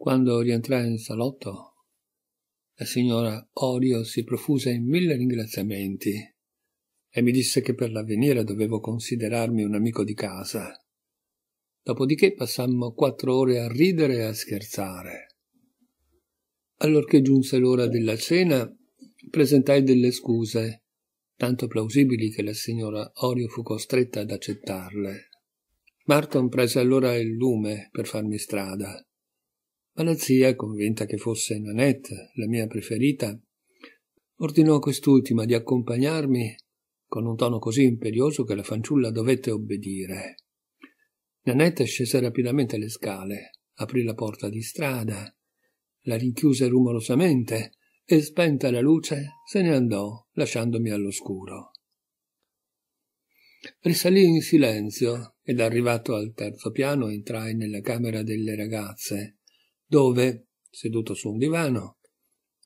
Quando rientrai in salotto, la signora Orio si profuse in mille ringraziamenti e mi disse che per l'avvenire dovevo considerarmi un amico di casa. Dopodiché passammo quattro ore a ridere e a scherzare. Allorché giunse l'ora della cena, presentai delle scuse, tanto plausibili che la signora Orio fu costretta ad accettarle. Marton prese allora il lume per farmi strada. Ma la zia, convinta che fosse Nanette, la mia preferita, ordinò a quest'ultima di accompagnarmi con un tono così imperioso che la fanciulla dovette obbedire. Nanette scese rapidamente le scale, aprì la porta di strada, la rinchiuse rumorosamente e, spenta la luce, se ne andò, lasciandomi all'oscuro. Risalì in silenzio ed arrivato al terzo piano entrai nella camera delle ragazze, dove, seduto su un divano,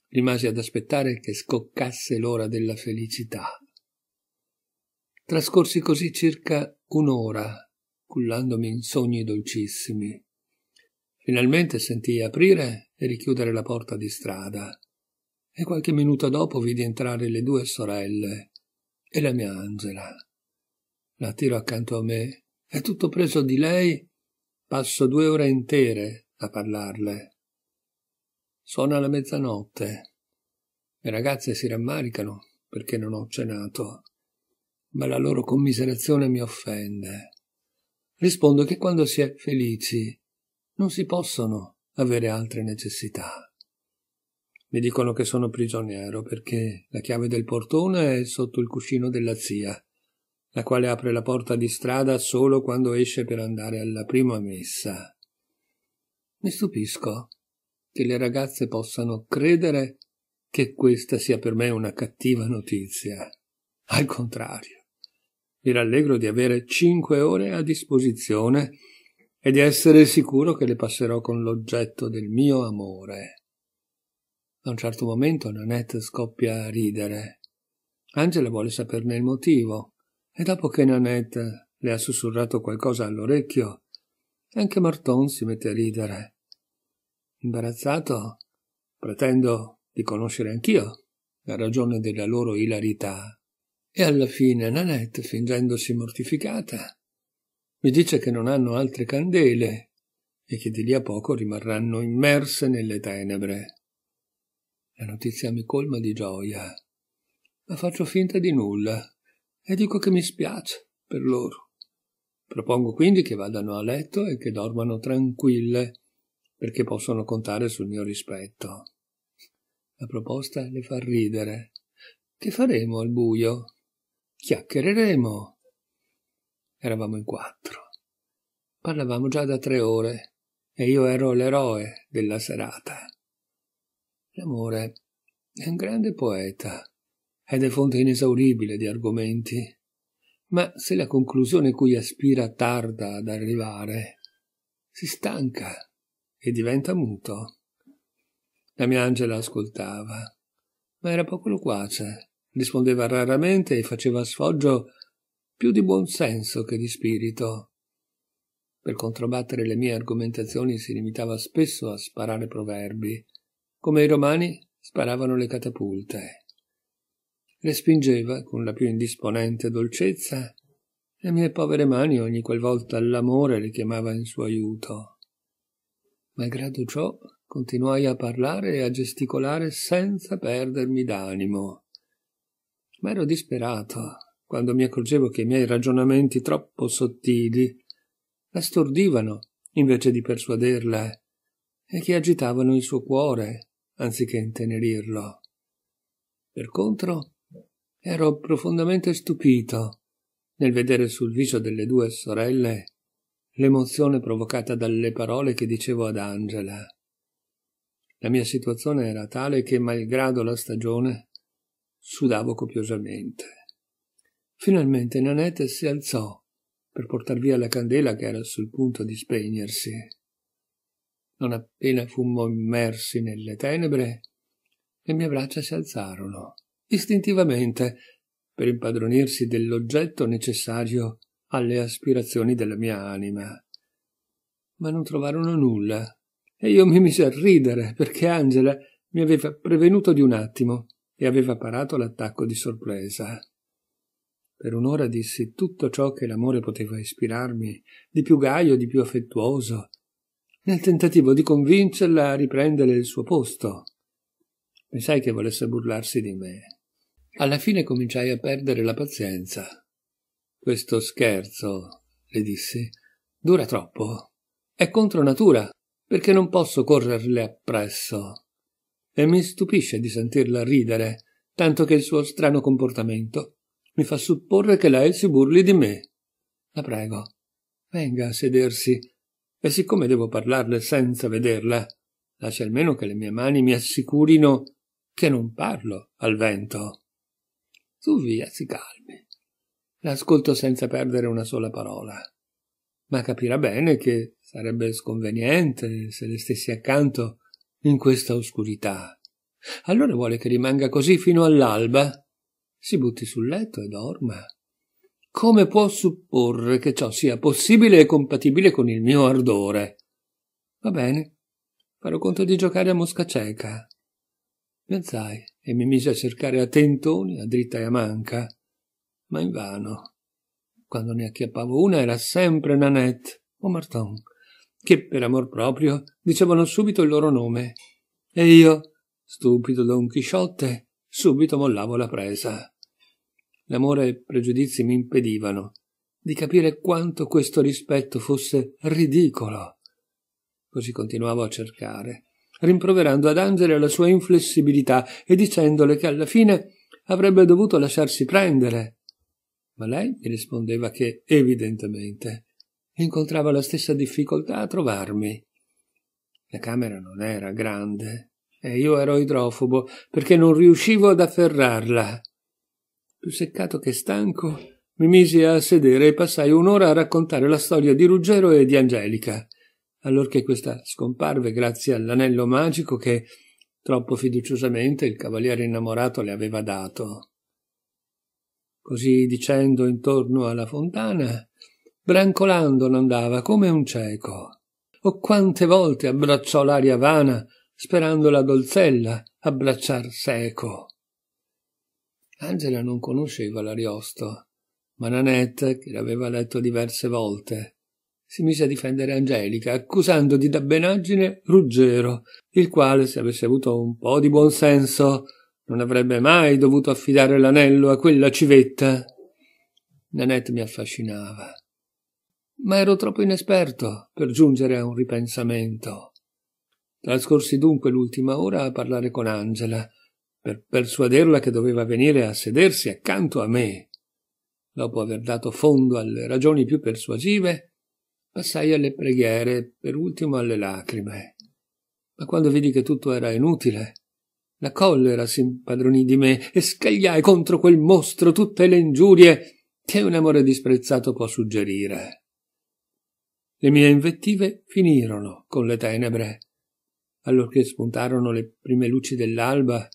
rimasi ad aspettare che scoccasse l'ora della felicità. Trascorsi così circa un'ora, cullandomi in sogni dolcissimi. Finalmente sentii aprire e richiudere la porta di strada, e qualche minuto dopo vidi entrare le due sorelle e la mia Angela. La tiro accanto a me, e tutto preso di lei, passo due ore intere a parlarle. Suona la mezzanotte. Le ragazze si rammaricano perché non ho cenato, ma la loro commiserazione mi offende. Rispondo che quando si è felici non si possono avere altre necessità. Mi dicono che sono prigioniero perché la chiave del portone è sotto il cuscino della zia, la quale apre la porta di strada solo quando esce per andare alla prima messa. Mi stupisco che le ragazze possano credere che questa sia per me una cattiva notizia. Al contrario, mi rallegro di avere cinque ore a disposizione e di essere sicuro che le passerò con l'oggetto del mio amore. A un certo momento Nanette scoppia a ridere. Angela vuole saperne il motivo e dopo che Nanette le ha sussurrato qualcosa all'orecchio, anche Marton si mette a ridere. Imbarazzato, pretendo di conoscere anch'io la ragione della loro ilarità. E alla fine Nanette, fingendosi mortificata, mi dice che non hanno altre candele e che di lì a poco rimarranno immerse nelle tenebre. La notizia mi colma di gioia, ma faccio finta di nulla e dico che mi spiace per loro. Propongo quindi che vadano a letto e che dormano tranquille perché possono contare sul mio rispetto. La proposta le fa ridere. Che faremo al buio? Chiacchiereremo. Eravamo in quattro. Parlavamo già da tre ore e io ero l'eroe della serata. L'amore è un grande poeta ed è fonte inesauribile di argomenti. Ma se la conclusione cui aspira tarda ad arrivare, si stanca e diventa muto. La mia Angela ascoltava, ma era poco loquace, rispondeva raramente e faceva sfoggio più di buon senso che di spirito. Per controbattere le mie argomentazioni si limitava spesso a sparare proverbi, come i romani sparavano le catapulte. Respingeva con la più indisponente dolcezza le mie povere mani ogni qualvolta l'amore le chiamava in suo aiuto. Malgrado ciò, continuai a parlare e a gesticolare senza perdermi d'animo. Ma ero disperato quando mi accorgevo che i miei ragionamenti troppo sottili la stordivano invece di persuaderla e che agitavano il suo cuore anziché intenerirlo. Per contro, ero profondamente stupito nel vedere sul viso delle due sorelle l'emozione provocata dalle parole che dicevo ad Angela. La mia situazione era tale che, malgrado la stagione, sudavo copiosamente. Finalmente Nanette si alzò per portar via la candela che era sul punto di spegnersi. Non appena fummo immersi nelle tenebre, le mie braccia si alzarono, istintivamente, per impadronirsi dell'oggetto necessario alle aspirazioni della mia anima. Ma non trovarono nulla e io mi mise a ridere perché Angela mi aveva prevenuto di un attimo e aveva parato l'attacco di sorpresa. Per un'ora dissi tutto ciò che l'amore poteva ispirarmi, di più gaio, di più affettuoso, nel tentativo di convincerla a riprendere il suo posto. Pensai che volesse burlarsi di me. Alla fine cominciai a perdere la pazienza. Questo scherzo, le dissi, dura troppo. È contro natura, perché non posso correrle appresso. E mi stupisce di sentirla ridere, tanto che il suo strano comportamento mi fa supporre che lei si burli di me. La prego, venga a sedersi, e siccome devo parlarle senza vederla, lascia almeno che le mie mani mi assicurino che non parlo al vento. Su via, si calmi. L'ascolto senza perdere una sola parola. Ma capirà bene che sarebbe sconveniente se le stessi accanto in questa oscurità. Allora vuole che rimanga così fino all'alba? Si butti sul letto e dorma. Come può supporre che ciò sia possibile e compatibile con il mio ardore? Va bene, farò conto di giocare a mosca cieca. Mi alzai e mi misi a cercare a tentoni, a dritta e a manca, ma invano. Quando ne acchiappavo una era sempre Nanette o Marton, che per amor proprio dicevano subito il loro nome. E io, stupido Don Chisciotte, subito mollavo la presa. L'amore e i pregiudizi mi impedivano di capire quanto questo rispetto fosse ridicolo. Così continuavo a cercare, rimproverando ad Angela la sua inflessibilità e dicendole che alla fine avrebbe dovuto lasciarsi prendere ma lei mi rispondeva che evidentemente incontrava la stessa difficoltà a trovarmi. La camera non era grande e io ero idrofobo perché non riuscivo ad afferrarla. Più seccato che stanco, mi misi a sedere e passai un'ora a raccontare la storia di Ruggero e di Angelica, allorché questa scomparve grazie all'anello magico che troppo fiduciosamente il cavaliere innamorato le aveva dato. Così dicendo intorno alla fontana, brancolando andava come un cieco. O quante volte abbracciò l'aria vana, sperando la dolzella abbracciar seco. Angela non conosceva l'Ariosto, ma Nanette, che l'aveva letto diverse volte, si mise a difendere Angelica, accusando di dabbenaggine Ruggero, il quale, se avesse avuto un po' di buon senso, non avrebbe mai dovuto affidare l'anello a quella civetta. Nanette mi affascinava. Ma ero troppo inesperto per giungere a un ripensamento. Trascorsi dunque l'ultima ora a parlare con Angela, per persuaderla che doveva venire a sedersi accanto a me. Dopo aver dato fondo alle ragioni più persuasive, passai alle preghiere, per ultimo alle lacrime. Ma quando vidi che tutto era inutile, la collera si impadronì di me e scagliai contro quel mostro tutte le ingiurie che un amore disprezzato può suggerire. Le mie invettive finirono con le tenebre. Allorché spuntarono le prime luci dell'alba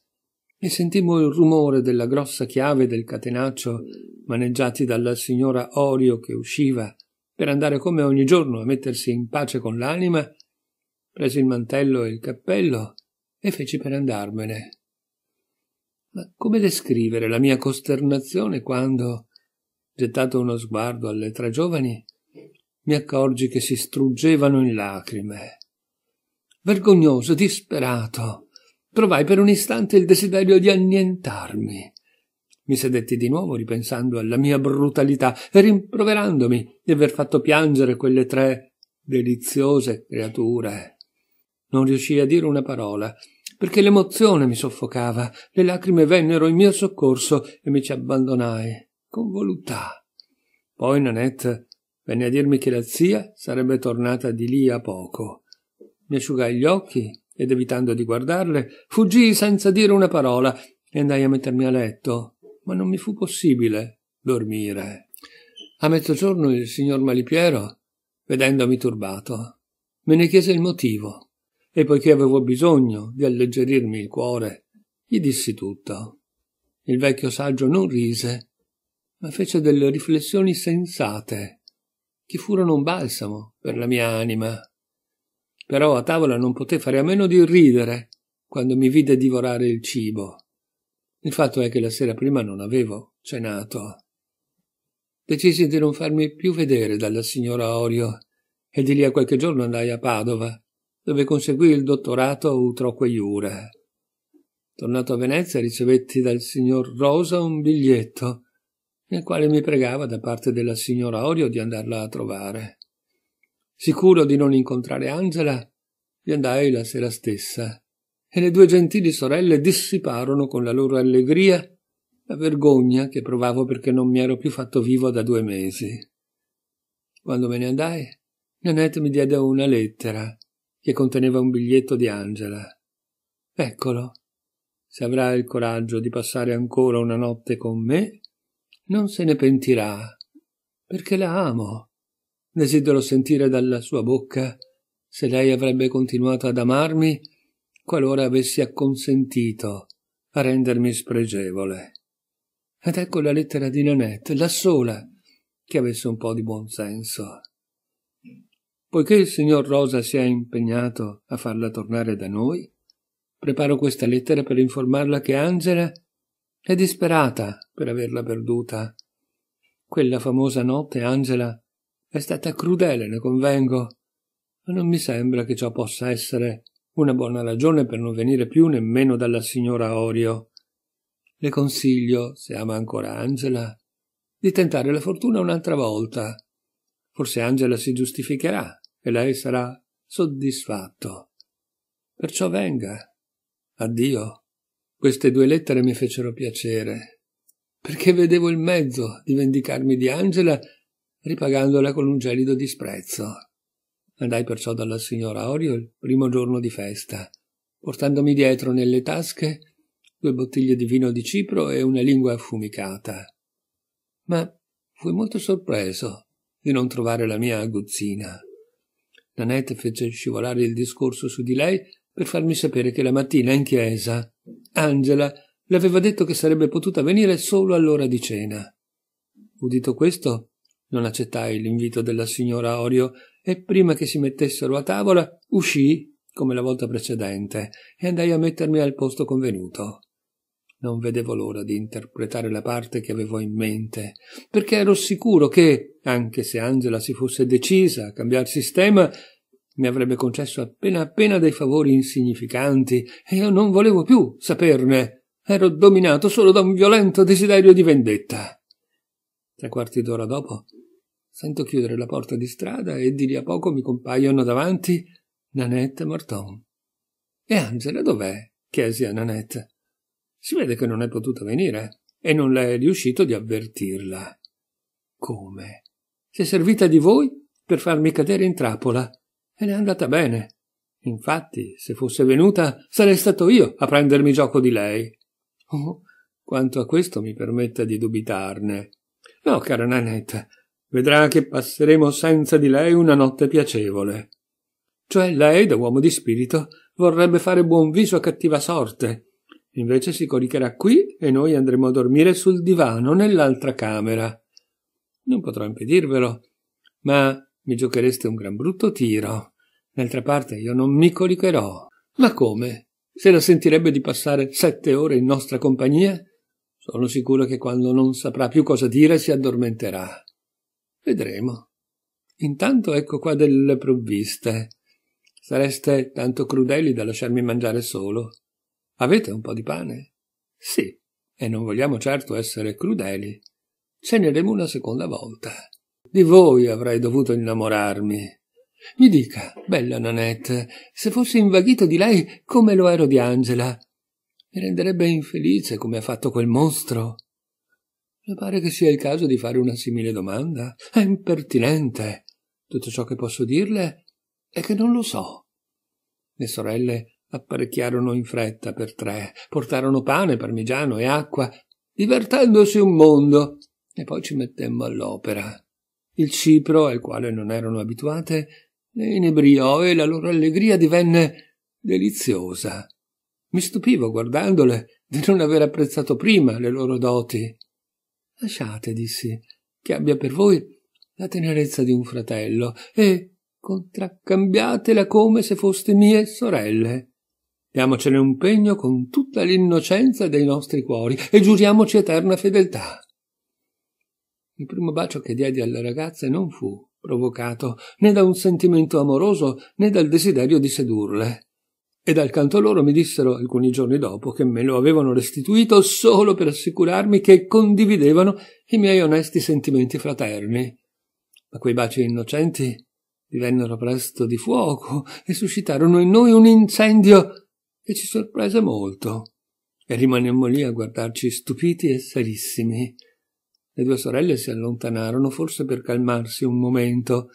e sentimmo il rumore della grossa chiave del catenaccio maneggiati dalla signora Orio che usciva per andare come ogni giorno a mettersi in pace con l'anima, presi il mantello e il cappello e feci per andarmene. Ma come descrivere la mia costernazione quando, gettato uno sguardo alle tre giovani, mi accorgi che si struggevano in lacrime. Vergognoso, disperato, provai per un istante il desiderio di annientarmi. Mi sedetti di nuovo ripensando alla mia brutalità e rimproverandomi di aver fatto piangere quelle tre deliziose creature. Non riuscii a dire una parola, perché l'emozione mi soffocava, le lacrime vennero in mio soccorso e mi ci abbandonai, con voluttà. Poi Nanette venne a dirmi che la zia sarebbe tornata di lì a poco. Mi asciugai gli occhi ed evitando di guardarle, fuggii senza dire una parola e andai a mettermi a letto, ma non mi fu possibile dormire. A mezzogiorno il signor Malipiero, vedendomi turbato, me ne chiese il motivo e poiché avevo bisogno di alleggerirmi il cuore, gli dissi tutto. Il vecchio saggio non rise, ma fece delle riflessioni sensate, che furono un balsamo per la mia anima. Però a tavola non poté fare a meno di ridere quando mi vide divorare il cibo. Il fatto è che la sera prima non avevo cenato. Decisi di non farmi più vedere dalla signora Orio e di lì a qualche giorno andai a Padova dove conseguì il dottorato a Utroque Iure. Tornato a Venezia ricevetti dal signor Rosa un biglietto nel quale mi pregava da parte della signora Orio di andarla a trovare. Sicuro di non incontrare Angela, vi andai la sera stessa e le due gentili sorelle dissiparono con la loro allegria la vergogna che provavo perché non mi ero più fatto vivo da due mesi. Quando me ne andai, Nanette mi diede una lettera che conteneva un biglietto di Angela. Eccolo. Se avrà il coraggio di passare ancora una notte con me, non se ne pentirà, perché la amo. Desidero sentire dalla sua bocca se lei avrebbe continuato ad amarmi qualora avessi acconsentito a rendermi spregevole. Ed ecco la lettera di Nanette, la sola che avesse un po' di buon senso. Poiché il signor Rosa si è impegnato a farla tornare da noi, preparo questa lettera per informarla che Angela è disperata per averla perduta. Quella famosa notte Angela è stata crudele, ne convengo, ma non mi sembra che ciò possa essere una buona ragione per non venire più nemmeno dalla signora Orio. Le consiglio, se ama ancora Angela, di tentare la fortuna un'altra volta. Forse Angela si giustificherà e lei sarà soddisfatto. Perciò venga. Addio. Queste due lettere mi fecero piacere, perché vedevo il mezzo di vendicarmi di Angela ripagandola con un gelido disprezzo. Andai perciò dalla signora Orio il primo giorno di festa, portandomi dietro nelle tasche due bottiglie di vino di Cipro e una lingua affumicata. Ma fui molto sorpreso di non trovare la mia aguzzina. Nanette fece scivolare il discorso su di lei per farmi sapere che la mattina in chiesa Angela le aveva detto che sarebbe potuta venire solo all'ora di cena. Udito questo, non accettai l'invito della signora Orio e prima che si mettessero a tavola uscii come la volta precedente e andai a mettermi al posto convenuto non vedevo l'ora di interpretare la parte che avevo in mente, perché ero sicuro che, anche se Angela si fosse decisa a cambiar sistema, mi avrebbe concesso appena appena dei favori insignificanti e io non volevo più saperne. Ero dominato solo da un violento desiderio di vendetta. Tre quarti d'ora dopo sento chiudere la porta di strada e di lì a poco mi compaiono davanti Nanette Morton. E Angela dov'è? chiesi a Nanette. Si vede che non è potuta venire e non le è riuscito di avvertirla. Come? Si è servita di voi per farmi cadere in trappola e ne è andata bene. Infatti, se fosse venuta, sarei stato io a prendermi gioco di lei. Oh, quanto a questo mi permetta di dubitarne. No, cara Nanette, vedrà che passeremo senza di lei una notte piacevole. Cioè lei, da uomo di spirito, vorrebbe fare buon viso a cattiva sorte Invece si coricherà qui e noi andremo a dormire sul divano nell'altra camera. Non potrò impedirvelo, ma mi giochereste un gran brutto tiro. D'altra parte io non mi coricherò. Ma come? Se la sentirebbe di passare sette ore in nostra compagnia? Sono sicuro che quando non saprà più cosa dire si addormenterà. Vedremo. Intanto ecco qua delle provviste. Sareste tanto crudeli da lasciarmi mangiare solo. Avete un po' di pane? Sì, e non vogliamo certo essere crudeli. Ceneremo una seconda volta. Di voi avrei dovuto innamorarmi. Mi dica, bella Nanette, se fossi invaghito di lei come lo ero di Angela, mi renderebbe infelice come ha fatto quel mostro. Le pare che sia il caso di fare una simile domanda? È impertinente. Tutto ciò che posso dirle è che non lo so. Le sorelle apparecchiarono in fretta per tre, portarono pane, parmigiano e acqua, divertendosi un mondo, e poi ci mettemmo all'opera. Il cipro, al quale non erano abituate, le inebriò e la loro allegria divenne deliziosa. Mi stupivo guardandole di non aver apprezzato prima le loro doti. Lasciate, dissi, che abbia per voi la tenerezza di un fratello e contraccambiatela come se foste mie sorelle. Diamocene un pegno con tutta l'innocenza dei nostri cuori e giuriamoci eterna fedeltà. Il primo bacio che diedi alle ragazze non fu provocato né da un sentimento amoroso né dal desiderio di sedurle. E dal canto loro mi dissero alcuni giorni dopo che me lo avevano restituito solo per assicurarmi che condividevano i miei onesti sentimenti fraterni. Ma quei baci innocenti divennero presto di fuoco e suscitarono in noi un incendio e ci sorprese molto e rimanemmo lì a guardarci stupiti e serissimi. Le due sorelle si allontanarono forse per calmarsi un momento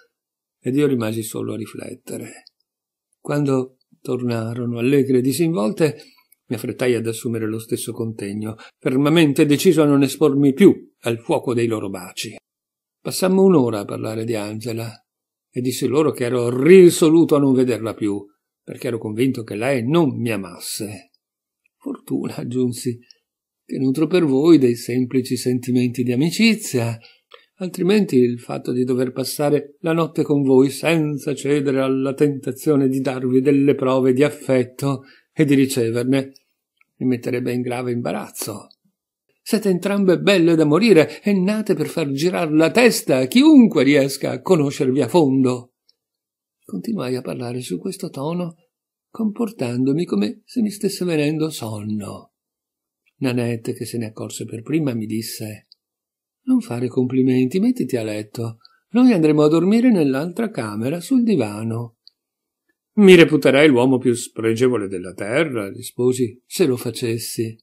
ed io rimasi solo a riflettere. Quando tornarono allegre e disinvolte, mi affrettai ad assumere lo stesso contegno, fermamente deciso a non espormi più al fuoco dei loro baci. Passammo un'ora a parlare di Angela e dissi loro che ero risoluto a non vederla più perché ero convinto che lei non mi amasse. Fortuna, aggiunsi, che nutro per voi dei semplici sentimenti di amicizia, altrimenti il fatto di dover passare la notte con voi senza cedere alla tentazione di darvi delle prove di affetto e di riceverne mi metterebbe in grave imbarazzo. Siete entrambe belle da morire e nate per far girare la testa a chiunque riesca a conoscervi a fondo continuai a parlare su questo tono, comportandomi come se mi stesse venendo sonno. Nanette, che se ne accorse per prima, mi disse Non fare complimenti, mettiti a letto. Noi andremo a dormire nell'altra camera, sul divano. Mi reputerei l'uomo più spregevole della terra, risposi, se lo facessi.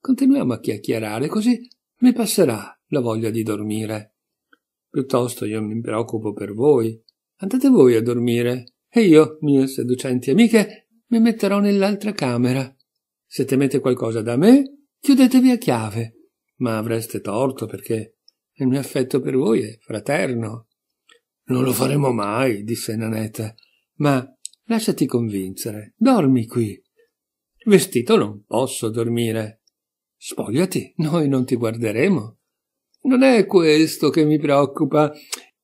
Continuiamo a chiacchierare, così mi passerà la voglia di dormire. Piuttosto io mi preoccupo per voi. Andate voi a dormire, e io, mie seducenti amiche, mi metterò nell'altra camera. Se temete qualcosa da me, chiudetevi a chiave. Ma avreste torto perché il mio affetto per voi è fraterno. Non lo faremo mai, disse Nanetta, ma lasciati convincere, dormi qui. Vestito non posso dormire. Spogliati, noi non ti guarderemo. Non è questo che mi preoccupa,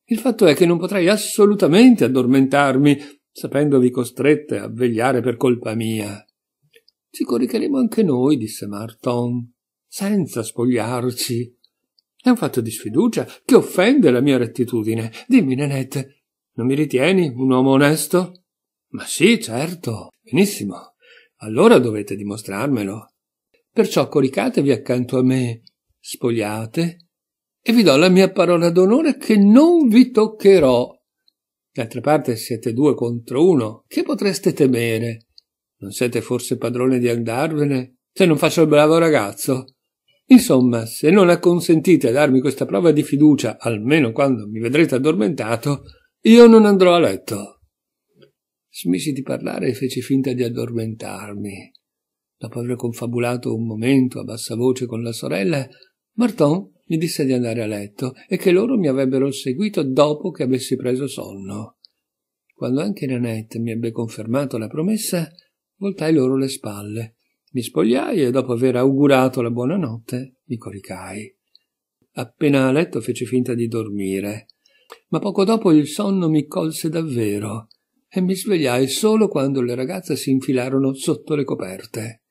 il fatto è che non potrei assolutamente addormentarmi, sapendovi costrette a vegliare per colpa mia. Ci coricheremo anche noi, disse Marton, senza spogliarci. È un fatto di sfiducia che offende la mia rettitudine. Dimmi, Nenette, non mi ritieni un uomo onesto? Ma sì, certo. Benissimo. Allora dovete dimostrarmelo. Perciò coricatevi accanto a me, spogliate e vi do la mia parola d'onore che non vi toccherò. D'altra parte siete due contro uno, che potreste temere? Non siete forse padrone di andarvene? Se non faccio il bravo ragazzo? Insomma, se non acconsentite a darmi questa prova di fiducia, almeno quando mi vedrete addormentato, io non andrò a letto. Smisi di parlare e feci finta di addormentarmi. Dopo aver confabulato un momento a bassa voce con la sorella, Barton mi disse di andare a letto e che loro mi avrebbero seguito dopo che avessi preso sonno. Quando anche Nanette mi ebbe confermato la promessa, voltai loro le spalle, mi spogliai e dopo aver augurato la buonanotte mi coricai. Appena a letto feci finta di dormire, ma poco dopo il sonno mi colse davvero e mi svegliai solo quando le ragazze si infilarono sotto le coperte.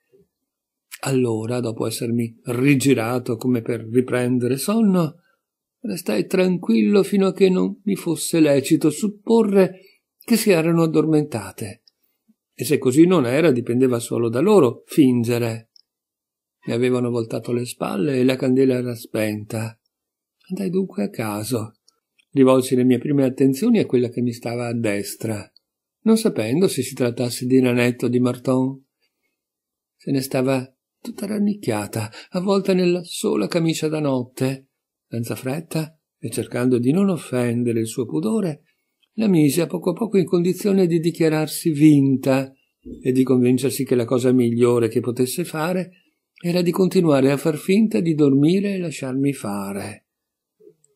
Allora, dopo essermi rigirato come per riprendere sonno, restai tranquillo fino a che non mi fosse lecito supporre che si erano addormentate. E se così non era, dipendeva solo da loro fingere. Mi avevano voltato le spalle e la candela era spenta. Andai dunque a caso. Rivolsi le mie prime attenzioni a quella che mi stava a destra, non sapendo se si trattasse di Nanetto o di Marton. Se ne stava tutta rannicchiata, avvolta nella sola camicia da notte. Senza fretta e cercando di non offendere il suo pudore, la mise a poco a poco in condizione di dichiararsi vinta e di convincersi che la cosa migliore che potesse fare era di continuare a far finta di dormire e lasciarmi fare.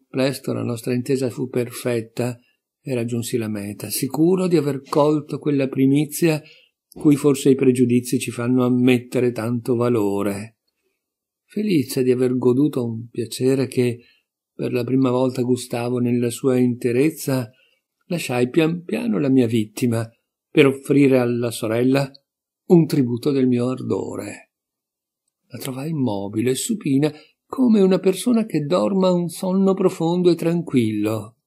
Presto la nostra intesa fu perfetta e raggiunsi la meta, sicuro di aver colto quella primizia cui forse i pregiudizi ci fanno ammettere tanto valore. Felice di aver goduto un piacere che per la prima volta gustavo nella sua interezza, lasciai pian piano la mia vittima per offrire alla sorella un tributo del mio ardore. La trovai immobile e supina come una persona che dorma un sonno profondo e tranquillo.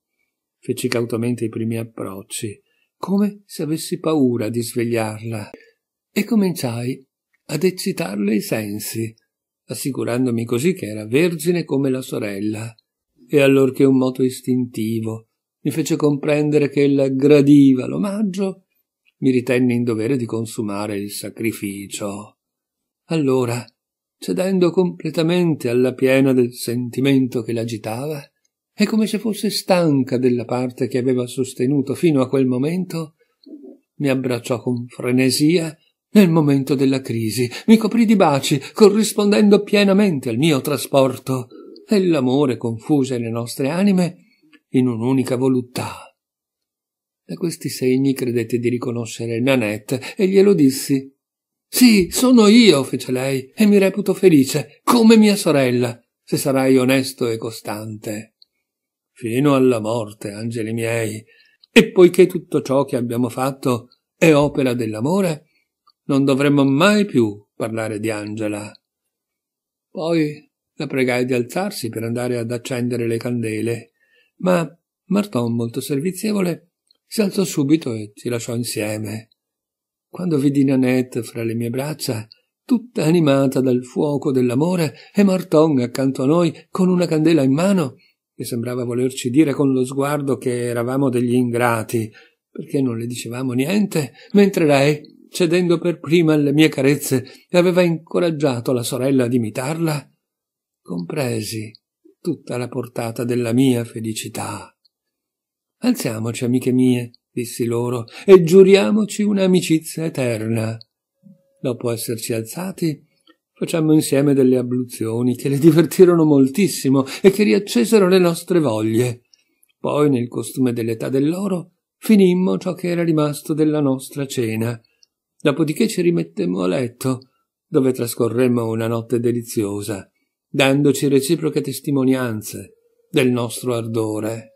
Feci cautamente i primi approcci come se avessi paura di svegliarla, e cominciai ad eccitarle i sensi, assicurandomi così che era vergine come la sorella, e allorché un moto istintivo mi fece comprendere che ella gradiva l'omaggio, mi ritenne in dovere di consumare il sacrificio. Allora, cedendo completamente alla piena del sentimento che l'agitava, e come se fosse stanca della parte che aveva sostenuto fino a quel momento, mi abbracciò con frenesia nel momento della crisi, mi coprì di baci, corrispondendo pienamente al mio trasporto, e l'amore confuse le nostre anime in un'unica voluttà. Da questi segni credetti di riconoscere Nanette e glielo dissi. Sì, sono io, fece lei, e mi reputo felice, come mia sorella, se sarai onesto e costante fino alla morte, angeli miei, e poiché tutto ciò che abbiamo fatto è opera dell'amore, non dovremmo mai più parlare di Angela. Poi la pregai di alzarsi per andare ad accendere le candele, ma Marton, molto servizievole, si alzò subito e ci lasciò insieme. Quando vidi Nanette fra le mie braccia, tutta animata dal fuoco dell'amore, e Marton accanto a noi con una candela in mano, e sembrava volerci dire con lo sguardo che eravamo degli ingrati, perché non le dicevamo niente, mentre lei, cedendo per prima alle mie carezze, aveva incoraggiato la sorella ad imitarla, compresi tutta la portata della mia felicità. Alziamoci, amiche mie, dissi loro, e giuriamoci un'amicizia eterna. Dopo esserci alzati, facemmo insieme delle abluzioni che le divertirono moltissimo e che riaccesero le nostre voglie. Poi, nel costume dell'età dell'oro, finimmo ciò che era rimasto della nostra cena. Dopodiché ci rimettemmo a letto, dove trascorremmo una notte deliziosa, dandoci reciproche testimonianze del nostro ardore.